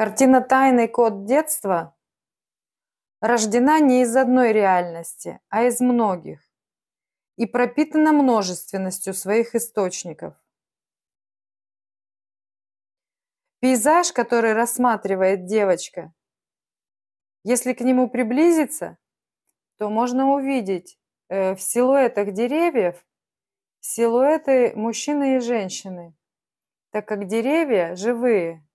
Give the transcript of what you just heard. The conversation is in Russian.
Картина «Тайный код детства» рождена не из одной реальности, а из многих и пропитана множественностью своих источников. Пейзаж, который рассматривает девочка, если к нему приблизиться, то можно увидеть э, в силуэтах деревьев силуэты мужчины и женщины, так как деревья живые –